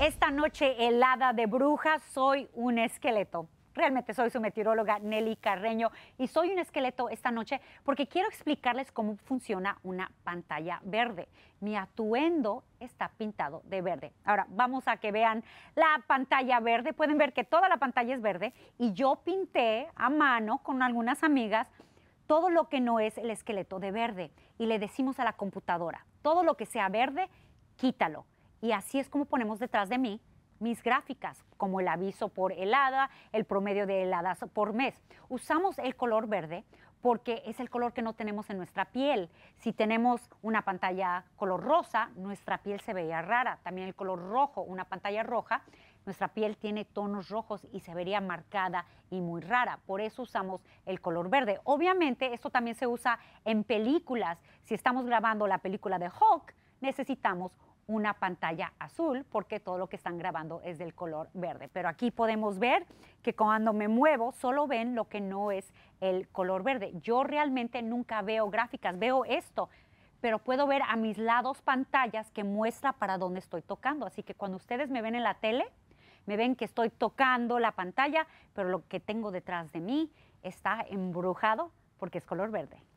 Esta noche helada de brujas, soy un esqueleto. Realmente soy su meteoróloga Nelly Carreño y soy un esqueleto esta noche porque quiero explicarles cómo funciona una pantalla verde. Mi atuendo está pintado de verde. Ahora vamos a que vean la pantalla verde. Pueden ver que toda la pantalla es verde y yo pinté a mano con algunas amigas todo lo que no es el esqueleto de verde y le decimos a la computadora, todo lo que sea verde, quítalo y así es como ponemos detrás de mí mis gráficas, como el aviso por helada, el promedio de heladas por mes. Usamos el color verde porque es el color que no tenemos en nuestra piel. Si tenemos una pantalla color rosa, nuestra piel se veía rara. También el color rojo, una pantalla roja, nuestra piel tiene tonos rojos y se vería marcada y muy rara. Por eso usamos el color verde. Obviamente, esto también se usa en películas. Si estamos grabando la película de Hulk, necesitamos una pantalla azul porque todo lo que están grabando es del color verde. Pero aquí podemos ver que cuando me muevo solo ven lo que no es el color verde. Yo realmente nunca veo gráficas, veo esto, pero puedo ver a mis lados pantallas que muestra para dónde estoy tocando. Así que cuando ustedes me ven en la tele, me ven que estoy tocando la pantalla, pero lo que tengo detrás de mí está embrujado porque es color verde.